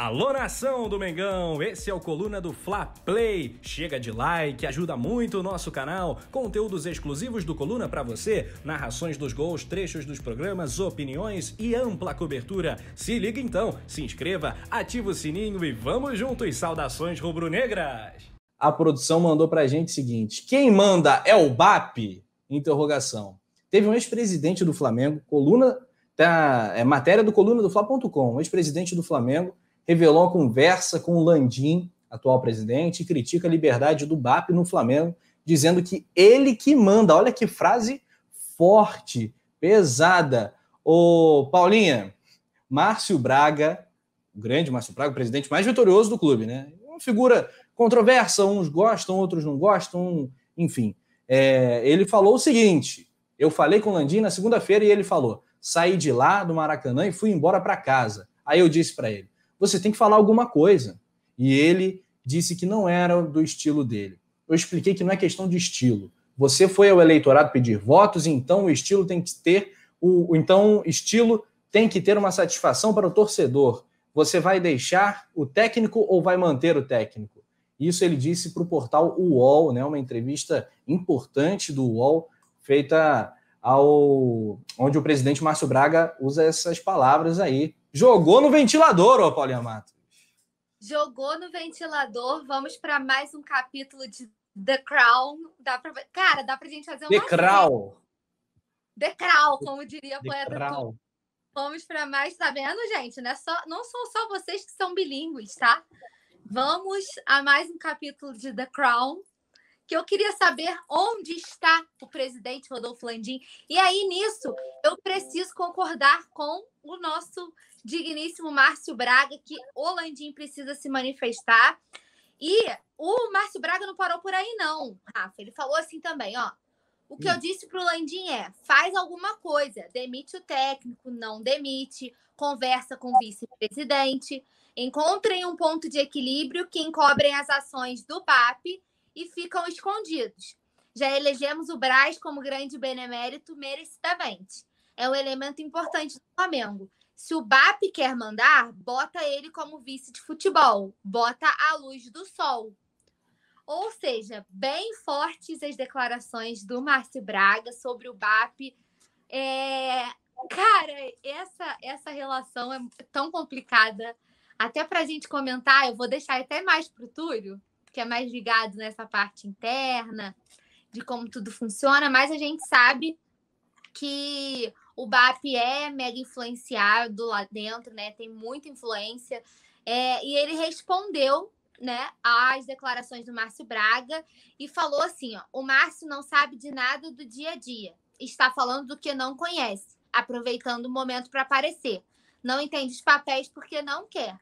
Alô nação do Mengão, esse é o Coluna do Fla Play. Chega de like, ajuda muito o nosso canal. Conteúdos exclusivos do Coluna para você, narrações dos gols, trechos dos programas, opiniões e ampla cobertura. Se liga então, se inscreva, ativa o sininho e vamos juntos. Saudações rubro-negras. A produção mandou pra gente o seguinte: quem manda é o BAP? Interrogação. Teve um ex-presidente do Flamengo, coluna da tá, é, matéria do coluna do fla.com, ex-presidente do Flamengo revelou a conversa com o Landim, atual presidente, e critica a liberdade do BAP no Flamengo, dizendo que ele que manda. Olha que frase forte, pesada. Ô, Paulinha, Márcio Braga, o grande Márcio Braga, o presidente mais vitorioso do clube, né? Uma figura controversa, uns gostam, outros não gostam, enfim. É, ele falou o seguinte: eu falei com o Landim na segunda-feira e ele falou: saí de lá do Maracanã e fui embora para casa. Aí eu disse para ele: você tem que falar alguma coisa. E ele disse que não era do estilo dele. Eu expliquei que não é questão de estilo. Você foi ao eleitorado pedir votos, então o estilo tem que ter o então estilo tem que ter uma satisfação para o torcedor. Você vai deixar o técnico ou vai manter o técnico? Isso ele disse para o portal UOL, né, uma entrevista importante do UOL, feita ao onde o presidente Márcio Braga usa essas palavras aí Jogou no ventilador, ó, Paulinha Matos. Jogou no ventilador. Vamos para mais um capítulo de The Crown. Dá pra... Cara, dá pra gente fazer uma. The Crown. The Crown, como diria a poeta. Crown. Vamos para mais. Tá vendo, gente? Não, é só... Não são só vocês que são bilíngues, tá? Vamos a mais um capítulo de The Crown que eu queria saber onde está o presidente Rodolfo Landim. E aí, nisso, eu preciso concordar com o nosso digníssimo Márcio Braga, que o Landim precisa se manifestar. E o Márcio Braga não parou por aí, não, Rafa. Ele falou assim também, ó. O que eu hum. disse para o Landim é: faz alguma coisa, demite o técnico, não demite, conversa com o vice-presidente, encontrem um ponto de equilíbrio que encobrem as ações do BAP e ficam escondidos. Já elegemos o Braz como grande benemérito merecidamente. É um elemento importante do Flamengo. Se o BAP quer mandar, bota ele como vice de futebol, bota a luz do sol. Ou seja, bem fortes as declarações do Márcio Braga sobre o BAP. É... Cara, essa, essa relação é tão complicada. Até para a gente comentar, eu vou deixar até mais para o Túlio, que é mais ligado nessa parte interna, de como tudo funciona, mas a gente sabe que o BAP é mega influenciado lá dentro, né? Tem muita influência. É, e ele respondeu né, às declarações do Márcio Braga e falou assim: ó, o Márcio não sabe de nada do dia a dia, está falando do que não conhece, aproveitando o momento para aparecer. Não entende os papéis porque não quer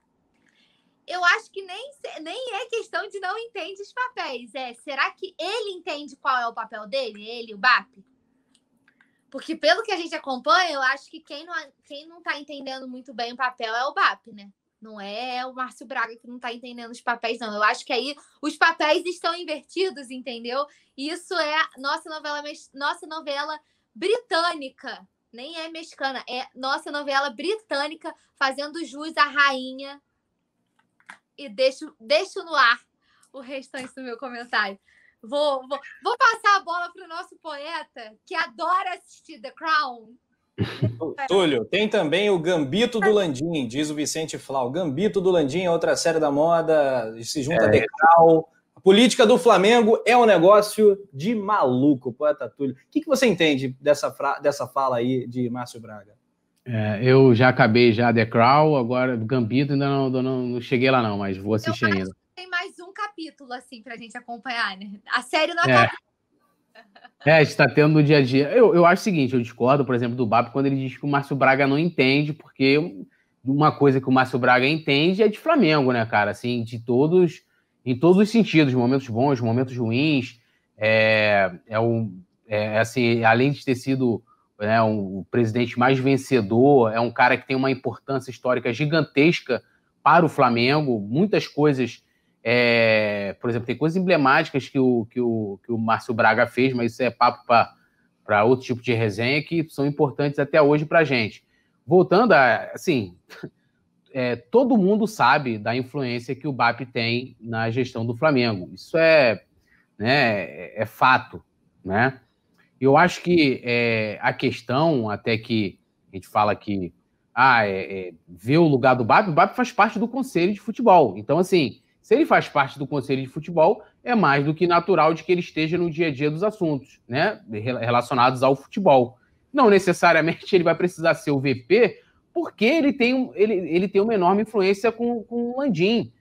eu acho que nem, nem é questão de não entender os papéis. É, será que ele entende qual é o papel dele? Ele, o BAP? Porque pelo que a gente acompanha, eu acho que quem não, quem não tá entendendo muito bem o papel é o BAP, né? Não é, é o Márcio Braga que não tá entendendo os papéis, não. Eu acho que aí os papéis estão invertidos, entendeu? isso é nossa novela, nossa novela britânica. Nem é mexicana, é nossa novela britânica fazendo jus à rainha e deixo, deixo no ar o restante do meu comentário. Vou, vou, vou passar a bola para o nosso poeta, que adora assistir The Crown. Túlio, tem também o Gambito do Landim, diz o Vicente Flau. Gambito do Landim é outra série da moda, se junta é. Crown A política do Flamengo é um negócio de maluco, poeta Túlio. O que, que você entende dessa, fra... dessa fala aí de Márcio Braga? É, eu já acabei já The Crown, agora Gambito ainda não, não, não, cheguei lá não, mas vou então assistir ainda. Tem mais um capítulo assim pra gente acompanhar, né? A série não é. acaba. É, é está tendo no dia a dia. Eu, eu acho o seguinte, eu discordo, por exemplo, do Bap quando ele diz que o Márcio Braga não entende, porque uma coisa que o Márcio Braga entende é de Flamengo, né, cara? Assim, de todos, em todos os sentidos, momentos bons, momentos ruins. É, é, um, é, é assim, além de ter sido né, um, o presidente mais vencedor, é um cara que tem uma importância histórica gigantesca para o Flamengo. Muitas coisas, é, por exemplo, tem coisas emblemáticas que o, que o, que o Márcio Braga fez, mas isso é papo para outro tipo de resenha que são importantes até hoje para a gente. Voltando a, assim, é, todo mundo sabe da influência que o BAP tem na gestão do Flamengo. Isso é, né, é, é fato, né? Eu acho que é, a questão, até que a gente fala que ah, é, é, vê o lugar do BAP, o BAP faz parte do Conselho de Futebol. Então, assim, se ele faz parte do Conselho de Futebol, é mais do que natural de que ele esteja no dia a dia dos assuntos, né? Relacionados ao futebol. Não necessariamente ele vai precisar ser o VP, porque ele tem, ele, ele tem uma enorme influência com, com o Landim.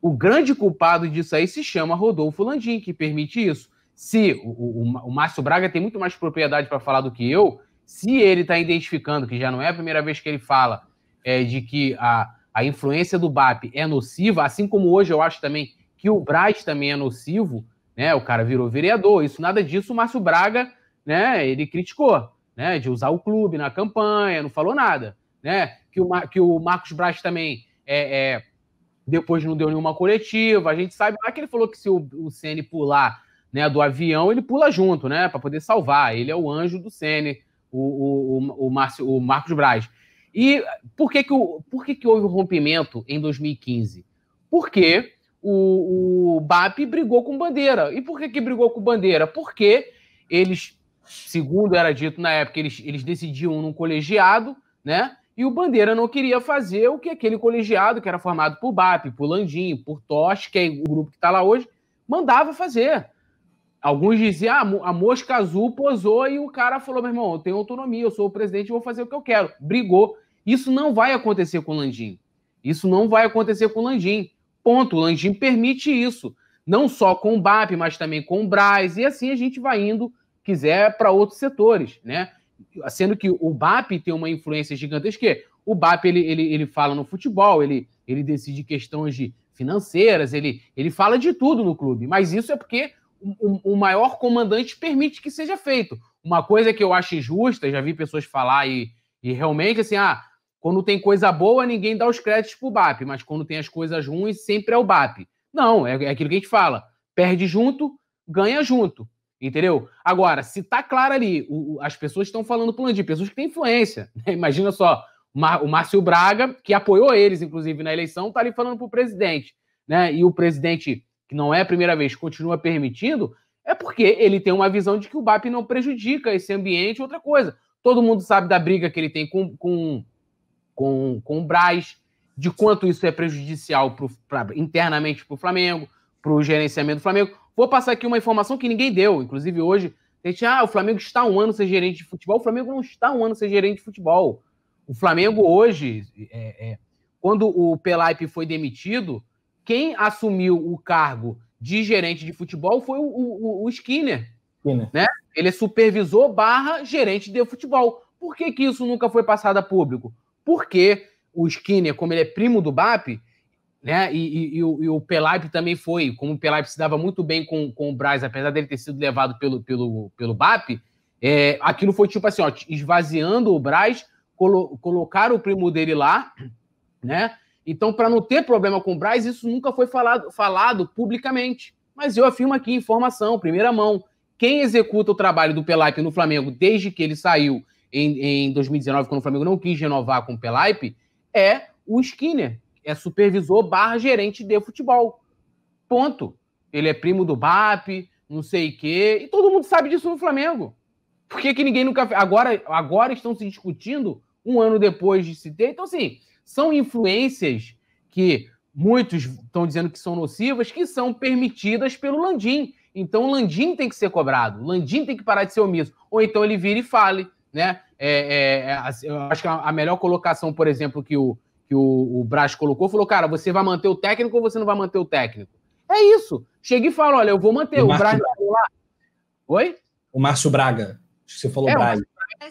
O grande culpado disso aí se chama Rodolfo Landim, que permite isso. Se o, o, o Márcio Braga tem muito mais propriedade para falar do que eu, se ele está identificando, que já não é a primeira vez que ele fala, é, de que a, a influência do BAP é nociva, assim como hoje eu acho também que o Braz também é nocivo, né? O cara virou vereador, isso nada disso, o Márcio Braga, né, ele criticou, né, de usar o clube na campanha, não falou nada, né? Que o, que o Marcos Braz também é, é depois não deu nenhuma coletiva, a gente sabe lá que ele falou que se o, o CN pular né, do avião, ele pula junto, né, para poder salvar. Ele é o anjo do Sene, o, o, o, Márcio, o Marcos Braz. E por que que, o, por que que houve o rompimento em 2015? Porque o, o BAP brigou com bandeira. E por que que brigou com bandeira? Porque eles, segundo era dito na época, eles, eles decidiam num colegiado, né? E o Bandeira não queria fazer o que aquele colegiado, que era formado por BAP, por Landim, por Tosh, que é o grupo que está lá hoje, mandava fazer. Alguns diziam, ah, a mosca azul posou e o cara falou, meu irmão, eu tenho autonomia, eu sou o presidente, eu vou fazer o que eu quero. Brigou. Isso não vai acontecer com o Landim. Isso não vai acontecer com o Landim. Ponto. O Landim permite isso. Não só com o BAP, mas também com o Braz. E assim a gente vai indo, quiser, para outros setores, né? Sendo que o BAP tem uma influência gigantesca. O BAP, ele, ele, ele fala no futebol, ele, ele decide questões de financeiras, ele, ele fala de tudo no clube. Mas isso é porque o, o maior comandante permite que seja feito. Uma coisa que eu acho injusta, já vi pessoas falar e, e realmente, assim, ah, quando tem coisa boa, ninguém dá os créditos pro BAP, mas quando tem as coisas ruins, sempre é o BAP. Não, é, é aquilo que a gente fala. Perde junto, ganha junto. Entendeu? Agora, se tá claro ali, o, as pessoas estão falando pro de pessoas que têm influência. Né? Imagina só, o Márcio Braga, que apoiou eles, inclusive, na eleição, tá ali falando pro presidente. Né? E o presidente que não é a primeira vez, continua permitindo, é porque ele tem uma visão de que o BAP não prejudica esse ambiente, outra coisa. Todo mundo sabe da briga que ele tem com, com, com, com o Braz, de quanto isso é prejudicial pro, pra, internamente para o Flamengo, para o gerenciamento do Flamengo. Vou passar aqui uma informação que ninguém deu, inclusive hoje. A gente, ah, o Flamengo está um ano sem gerente de futebol. O Flamengo não está um ano sem gerente de futebol. O Flamengo hoje, é, é, quando o Pelaipe foi demitido, quem assumiu o cargo de gerente de futebol foi o, o, o Skinner. Skinner. Né? Ele é supervisor barra gerente de futebol. Por que, que isso nunca foi passado a público? Porque o Skinner, como ele é primo do BAP, né? E, e, e, o, e o também foi, como o Pelaip se dava muito bem com, com o Braz, apesar dele ter sido levado pelo, pelo, pelo BAP, é, aquilo foi tipo assim, ó, esvaziando o Braz, colo, colocar o primo dele lá, né? Então, para não ter problema com o Braz, isso nunca foi falado, falado publicamente. Mas eu afirmo aqui, informação, primeira mão. Quem executa o trabalho do Pelaipe no Flamengo desde que ele saiu em, em 2019, quando o Flamengo não quis renovar com o Pelaipe, é o Skinner. É supervisor barra gerente de futebol. Ponto. Ele é primo do BAP, não sei o quê. E todo mundo sabe disso no Flamengo. Por que, que ninguém nunca. Agora, agora estão se discutindo um ano depois de se ter. Então, assim, são influências que muitos estão dizendo que são nocivas, que são permitidas pelo Landim. Então o Landim tem que ser cobrado, o Landim tem que parar de ser omisso. Ou então ele vira e fale, né? É, é, é eu acho que a melhor colocação, por exemplo, que o, que o, o Braz colocou, falou, cara, você vai manter o técnico ou você não vai manter o técnico? É isso. cheguei e falo olha, eu vou manter. O, o Braz vai lá. Oi? O Márcio Braga. Acho que você falou é, Braga.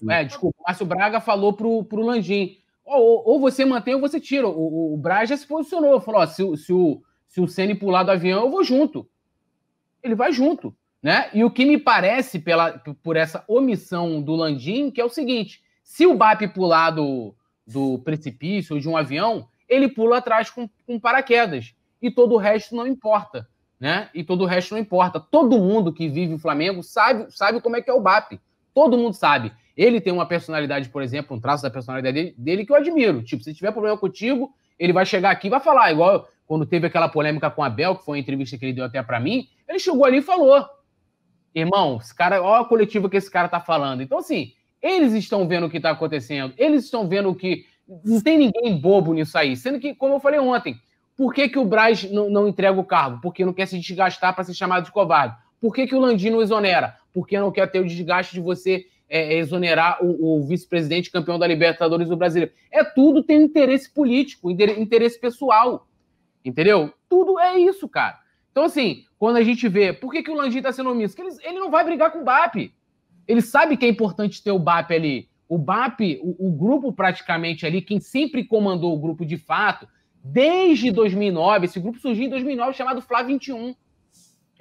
É, desculpa. O Márcio Braga falou pro, pro Landim. Ou, ou você mantém ou você tira. O, o, o Braz já se posicionou, falou: ó, se, se, o, se o Ceni pular do avião, eu vou junto. Ele vai junto. Né? E o que me parece pela, por essa omissão do Landim, que é o seguinte: se o BAP pular do, do precipício ou de um avião, ele pula atrás com, com paraquedas. E todo o resto não importa. Né? E todo o resto não importa. Todo mundo que vive o Flamengo sabe, sabe como é que é o BAP. Todo mundo sabe. Ele tem uma personalidade, por exemplo, um traço da personalidade dele, dele que eu admiro. Tipo, se tiver problema contigo, ele vai chegar aqui e vai falar. Igual quando teve aquela polêmica com a Bel, que foi uma entrevista que ele deu até para mim, ele chegou ali e falou: Irmão, esse cara, olha a coletiva que esse cara tá falando. Então, assim, eles estão vendo o que tá acontecendo, eles estão vendo o que. Não tem ninguém bobo nisso aí. Sendo que, como eu falei ontem, por que, que o Braz não, não entrega o cargo? Porque não quer se desgastar para ser chamado de covarde. Por que, que o Landim não exonera? Porque não quer ter o desgaste de você é, é, exonerar o, o vice-presidente campeão da Libertadores do Brasil É tudo tem interesse político, interesse pessoal. Entendeu? Tudo é isso, cara. Então, assim, quando a gente vê por que, que o Landim está sendo omisso, que ele, ele não vai brigar com o BAP. Ele sabe que é importante ter o BAP ali. O BAP, o, o grupo praticamente ali, quem sempre comandou o grupo de fato, desde 2009, esse grupo surgiu em 2009, chamado Flá 21.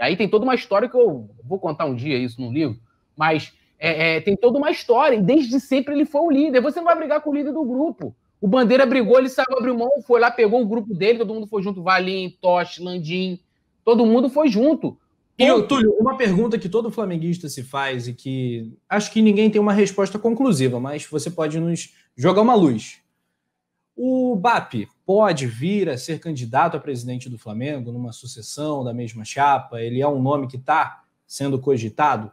Aí tem toda uma história que eu vou contar um dia isso no livro, mas é, é, tem toda uma história, e desde sempre ele foi o líder. Você não vai brigar com o líder do grupo. O Bandeira brigou, ele saiu, abriu mão, foi lá, pegou o grupo dele, todo mundo foi junto, Valim, Toche, Landim, todo mundo foi junto. E, eu, Túlio, uma pergunta que todo flamenguista se faz e que acho que ninguém tem uma resposta conclusiva, mas você pode nos jogar uma luz. O BAP pode vir a ser candidato a presidente do Flamengo numa sucessão da mesma chapa? Ele é um nome que está sendo cogitado?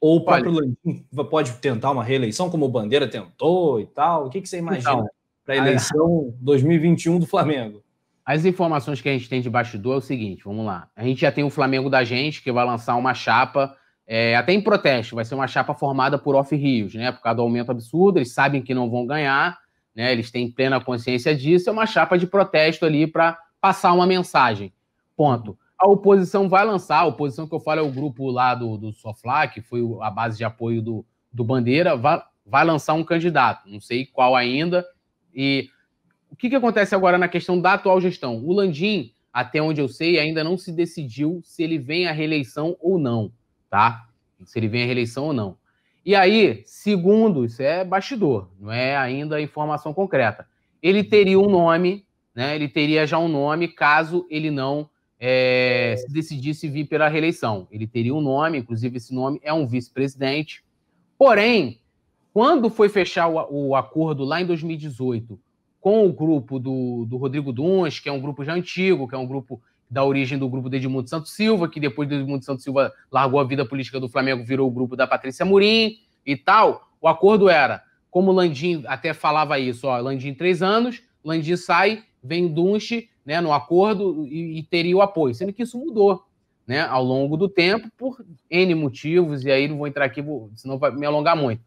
Ou o próprio Landim pode tentar uma reeleição, como o Bandeira tentou e tal. O que, que você imagina então, para a eleição 2021 do Flamengo? As informações que a gente tem de bastidor é o seguinte: vamos lá. A gente já tem o Flamengo da gente, que vai lançar uma chapa, é, até em protesto, vai ser uma chapa formada por Off Rios, né? Por causa do aumento absurdo, eles sabem que não vão ganhar, né? Eles têm plena consciência disso. É uma chapa de protesto ali para passar uma mensagem. Ponto a oposição vai lançar, a oposição que eu falo é o grupo lá do, do Sofla, que foi a base de apoio do, do Bandeira, vai, vai lançar um candidato, não sei qual ainda. E o que, que acontece agora na questão da atual gestão? O Landim, até onde eu sei, ainda não se decidiu se ele vem à reeleição ou não, tá? Se ele vem à reeleição ou não. E aí, segundo, isso é bastidor, não é ainda informação concreta. Ele teria um nome, né? Ele teria já um nome caso ele não é, se decidisse vir pela reeleição. Ele teria um nome, inclusive esse nome é um vice-presidente. Porém, quando foi fechar o, o, acordo lá em 2018 com o grupo do, do Rodrigo Duns, que é um grupo já antigo, que é um grupo da origem do grupo de Edmundo Santos Silva, que depois de Edmundo Santos Silva largou a vida política do Flamengo, virou o grupo da Patrícia Murim e tal. O acordo era, como o Landim até falava isso, ó, Landim três anos, Landim sai, vem Dunche, né, no acordo e, e teria o apoio, sendo que isso mudou né, ao longo do tempo por N motivos, e aí não vou entrar aqui, senão vai me alongar muito.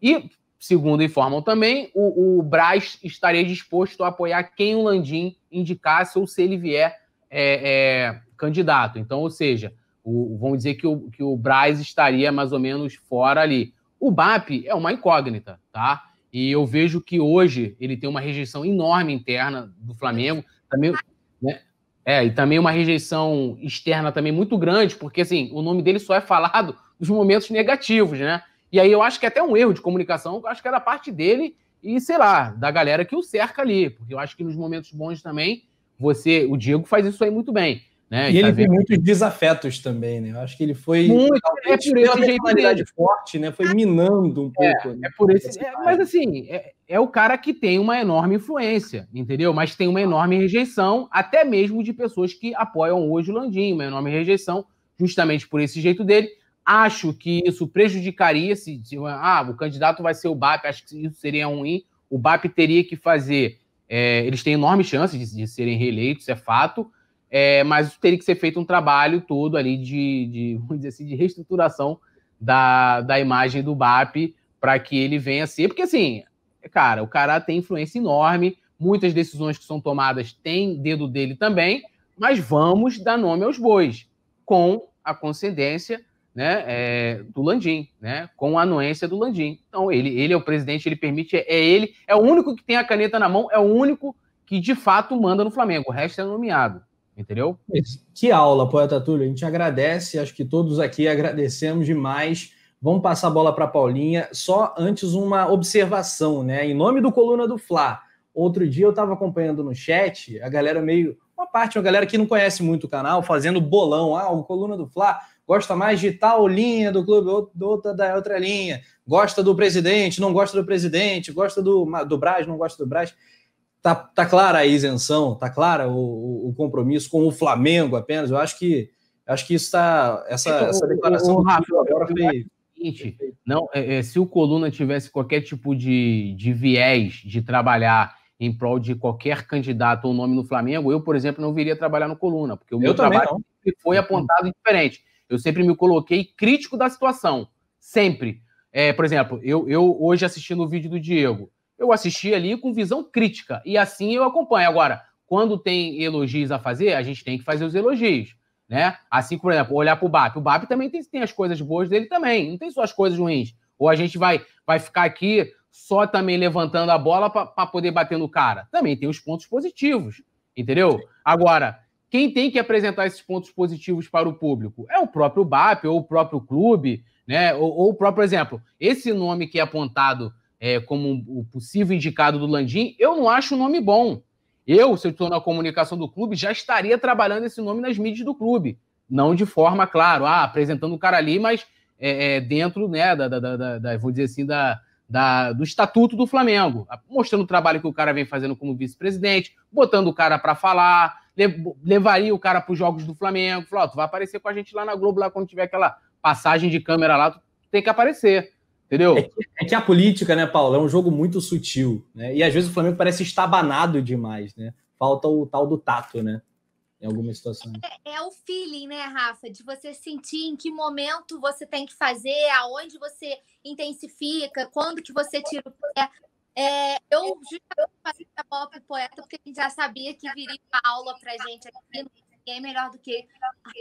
E, segundo informam também, o, o Braz estaria disposto a apoiar quem o Landim indicasse ou se ele vier é, é, candidato. Então, ou seja, o, vamos dizer que o, que o Braz estaria mais ou menos fora ali. O BAP é uma incógnita, tá? E eu vejo que hoje ele tem uma rejeição enorme interna do Flamengo também, né? É, e também uma rejeição externa também muito grande, porque assim, o nome dele só é falado nos momentos negativos, né? E aí eu acho que é até um erro de comunicação, eu acho que é da parte dele e, sei lá, da galera que o cerca ali, porque eu acho que nos momentos bons também, você, o Diego faz isso aí muito bem. Né? E, e tá ele vendo? tem muitos desafetos também, né? Eu acho que ele foi muito é por personalidade forte, né? Foi minando um é, pouco. É, é por esse, é, mas assim, é, é o cara que tem uma enorme influência, entendeu? Mas tem uma enorme rejeição, até mesmo de pessoas que apoiam hoje o Landinho, uma enorme rejeição, justamente por esse jeito dele. Acho que isso prejudicaria se, se ah, o candidato vai ser o BAP, acho que isso seria ruim. O BAP teria que fazer. É, eles têm enormes chances de, de serem reeleitos, é fato é, mas teria que ser feito um trabalho todo ali de, de vamos dizer assim, de reestruturação da, da imagem do BAP para que ele venha a ser, porque assim, cara, o cara tem influência enorme, muitas decisões que são tomadas têm dedo dele também, mas vamos dar nome aos bois, com a concedência né, é, do Landim, né, com a anuência do Landim. Então, ele, ele é o presidente, ele permite, é ele, é o único que tem a caneta na mão, é o único que de fato manda no Flamengo, o resto é nomeado entendeu? Que aula, poeta Túlio. A gente agradece, acho que todos aqui agradecemos demais. Vamos passar a bola para Paulinha. Só antes uma observação, né? Em nome do Coluna do Fla. Outro dia eu estava acompanhando no chat, a galera meio, uma parte, uma galera que não conhece muito o canal, fazendo bolão. Ah, o Coluna do Fla gosta mais de tal linha do clube, outra da outra linha. Gosta do presidente, não gosta do presidente, gosta do, do Braz, não gosta do Braz. Tá, tá clara a isenção, tá clara o, o compromisso com o Flamengo apenas. Eu acho que acho que isso está. Essa, então, essa declaração o, o, Rafa, agora é foi. Não, é, é, se o Coluna tivesse qualquer tipo de, de viés de trabalhar em prol de qualquer candidato ou nome no Flamengo, eu, por exemplo, não viria trabalhar no Coluna, porque o meu trabalho não. foi uhum. apontado diferente. Eu sempre me coloquei crítico da situação, sempre. É, por exemplo, eu, eu hoje assistindo o vídeo do Diego, eu assisti ali com visão crítica. E assim eu acompanho. Agora, quando tem elogios a fazer, a gente tem que fazer os elogios. Né? Assim, por exemplo, olhar para o BAP. O BAP também tem, tem as coisas boas dele também, não tem só as coisas ruins. Ou a gente vai, vai ficar aqui só também levantando a bola para poder bater no cara. Também tem os pontos positivos, entendeu? Agora, quem tem que apresentar esses pontos positivos para o público? É o próprio BAP, ou o próprio clube, né? Ou, ou o próprio exemplo. Esse nome que é apontado é, como o possível indicado do Landim, eu não acho um nome bom. Eu, se eu estou na comunicação do clube, já estaria trabalhando esse nome nas mídias do clube. Não de forma, claro, ah, apresentando o cara ali, mas é, é, dentro, né, da, da, da, da, vou dizer assim, da, da, do estatuto do Flamengo, mostrando o trabalho que o cara vem fazendo como vice-presidente, botando o cara para falar, levaria o cara para os jogos do Flamengo, falou, oh, tu vai aparecer com a gente lá na Globo, lá quando tiver aquela passagem de câmera lá, tu tem que aparecer. Entendeu? É que, é que, a política, né, Paulo, é um jogo muito sutil, né? E às vezes o Flamengo parece estabanado demais, né? Falta o tal do tato, né? Em algumas situações. É, é, o feeling, né, Rafa? De você sentir em que momento você tem que fazer, aonde você intensifica, quando que você tira o pé. É, eu justamente passei a pop poeta, porque a gente já sabia que viria uma aula para gente aqui, ninguém melhor do que.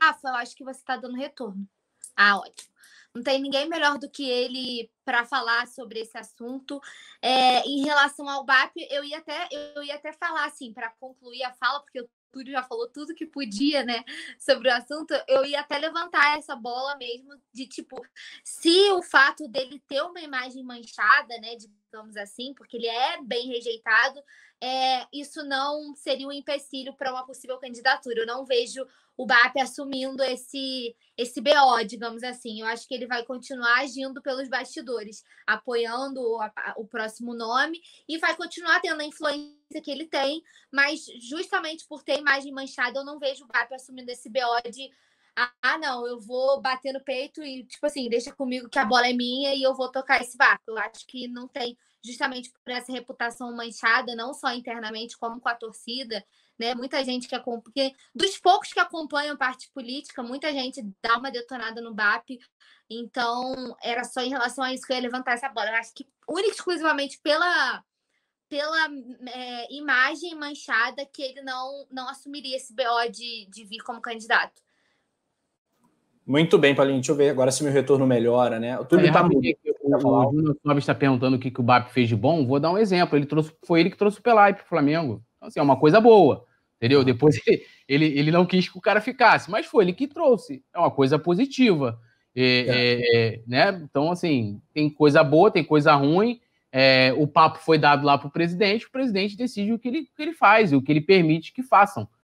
Rafa, eu acho que você está dando retorno. Ah, ótimo. Não tem ninguém melhor do que ele para falar sobre esse assunto. É, em relação ao BAP, eu ia até, eu ia até falar assim, para concluir a fala, porque o Túlio já falou tudo que podia, né, sobre o assunto. Eu ia até levantar essa bola mesmo de tipo, se o fato dele ter uma imagem manchada, né, de digamos assim, porque ele é bem rejeitado, é, isso não seria um empecilho para uma possível candidatura. Eu não vejo o BAP assumindo esse, esse BO, digamos assim. Eu acho que ele vai continuar agindo pelos bastidores, apoiando o, o próximo nome e vai continuar tendo a influência que ele tem, mas justamente por ter imagem manchada, eu não vejo o BAP assumindo esse BO de ah, não, eu vou bater no peito e, tipo assim, deixa comigo que a bola é minha e eu vou tocar esse barco. Eu acho que não tem, justamente por essa reputação manchada, não só internamente, como com a torcida, né? Muita gente que acompanha, dos poucos que acompanham parte política, muita gente dá uma detonada no BAP. Então, era só em relação a isso que eu ia levantar essa bola. Eu acho que, única exclusivamente pela pela é, imagem manchada que ele não, não assumiria esse BO de, de vir como candidato. Muito bem, Paulinho. Deixa eu ver agora se meu retorno melhora, né? O Túlio está muito. O está perguntando o que, que o BAP fez de bom. Vou dar um exemplo. Ele trouxe, foi ele que trouxe o Pelai para o Flamengo. Então, assim, é uma coisa boa. Entendeu? Depois ele, ele, ele, não quis que o cara ficasse, mas foi ele que trouxe. É uma coisa positiva. É, é. É, né? Então, assim, tem coisa boa, tem coisa ruim. É, o papo foi dado lá para o presidente, o presidente decide o que ele, o que ele faz, o que ele permite que façam.